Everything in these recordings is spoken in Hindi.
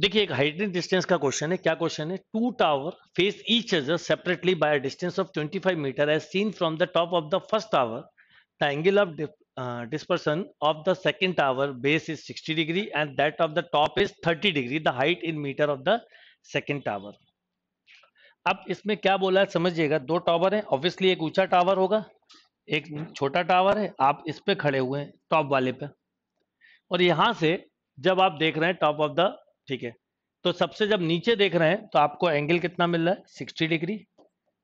देखिए एक हाइट डिस्टेंस का क्वेश्चन है क्या क्वेश्चन है two tower face each other separately by distance of 25 metre as seen from the top of the first tower the angle of dispersion of the second tower base is 60 degree and that of the top is 30 degree the height in metre of the second tower अब इसमें क्या बोला है समझिएगा दो टावर है ऑब्वियसली एक ऊंचा टावर होगा एक छोटा टावर है आप इस पे खड़े हुए हैं टॉप वाले पे और यहां से जब आप देख रहे हैं टॉप ऑफ द ठीक है तो सबसे जब नीचे देख रहे हैं तो आपको एंगल कितना मिल रहा है सिक्सटी डिग्री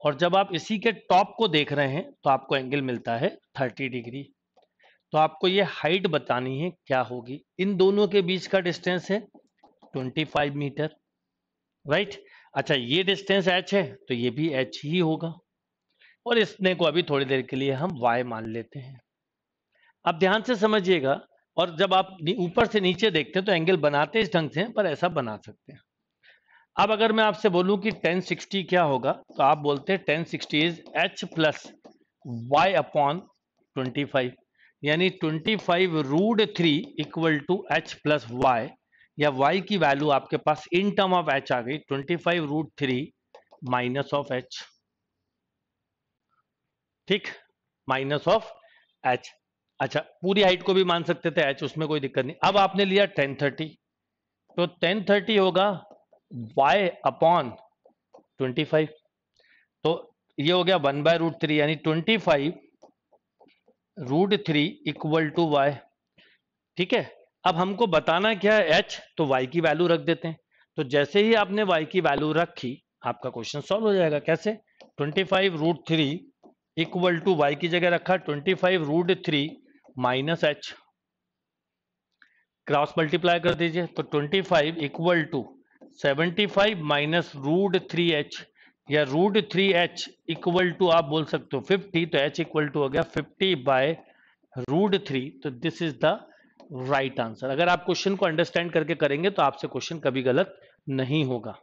और जब आप इसी के टॉप को देख रहे हैं तो आपको एंगल मिलता है थर्टी डिग्री तो आपको ये हाइट बतानी है क्या होगी इन दोनों के बीच का डिस्टेंस है 25 मीटर राइट अच्छा ये डिस्टेंस एच है तो ये भी एच ही होगा और इसने को अभी थोड़ी देर के लिए हम वाई मान लेते हैं अब ध्यान से समझिएगा और जब आप ऊपर से नीचे देखते हैं तो एंगल बनाते इस ढंग से हैं पर ऐसा बना सकते हैं अब अगर मैं आपसे बोलूं कि 1060 क्या होगा तो आप बोलते हैं 1060 sixty is H plus Y upon twenty five यानी 25 five root three equal to H plus Y या वाई की वैल्यू आपके पास इन टर्म ऑफ एच आ गई 25 five root three minus of H ठीक माइनस ऑफ एच अच्छा पूरी हाइट को भी मान सकते थे एच उसमें कोई दिक्कत नहीं अब आपने लिया टेन थर्टी तो टेन थर्टी होगा वाई अपॉन ट्वेंटी फाइव तो ये हो गया वन बाय रूट थ्री यानी twenty five root three equal to Y ठीक है अब हमको बताना क्या है एच तो वाई की वैल्यू रख देते हैं तो जैसे ही आपने वाई की वैल्यू रखी आपका क्वेश्चन सॉल्व हो जाएगा कैसे twenty five root three equal to Y की जगह रखा twenty five root three minus H cross multiply कर दीजिए तो 25 five equal to seventy five minus root three H या root three H equal to आप बोल सकते हो 50 तो h इक्वल टू हो गया 50 बाय रूट थ्री तो this is the right answer अगर आप क्वेश्चन को अंडरस्टैंड करके करेंगे तो आपसे क्वेश्चन कभी गलत नहीं होगा